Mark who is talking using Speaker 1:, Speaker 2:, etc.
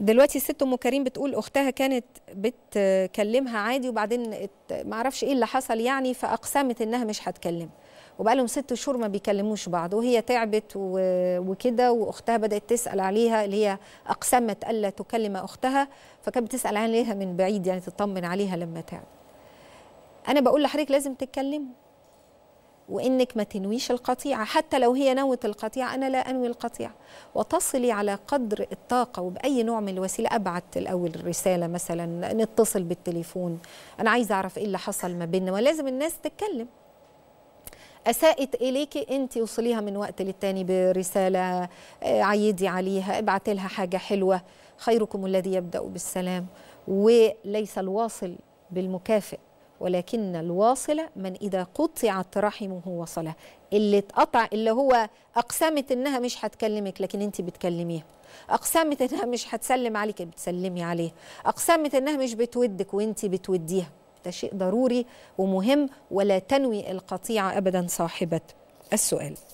Speaker 1: دلوقتي الست ام كريم بتقول اختها كانت بتكلمها عادي وبعدين معرفش ايه اللي حصل يعني فاقسمت انها مش هتكلم وبقى لهم ست شهور ما بيكلموش بعض وهي تعبت وكده واختها بدات تسال عليها اللي هي اقسمت الا تكلم اختها فكانت بتسال عليها من بعيد يعني تطمن عليها لما تعب انا بقول لحضرتك لازم تتكلموا وانك ما تنويش القطيعه حتى لو هي نوت القطيعه انا لا انوي القطيعه وتصلي على قدر الطاقه وباي نوع من الوسيله ابعت الاول رساله مثلا نتصل بالتليفون انا عايزه اعرف ايه اللي حصل ما بيننا ولازم الناس تتكلم اساءت اليكي انت وصليها من وقت للتاني برساله آه، عيدي عليها ابعتي لها حاجه حلوه خيركم الذي يبدا بالسلام وليس الواصل بالمكافئ ولكن الواصلة من إذا قطعت رحمه وصله اللي اتقطع اللي هو أقسمت إنها مش هتكلمك لكن أنت بتكلميها أقسمت إنها مش هتسلم عليك بتسلمي عليها أقسمت إنها مش بتودك وأنت بتوديها ده شيء ضروري ومهم ولا تنوي القطيعة أبدا صاحبة السؤال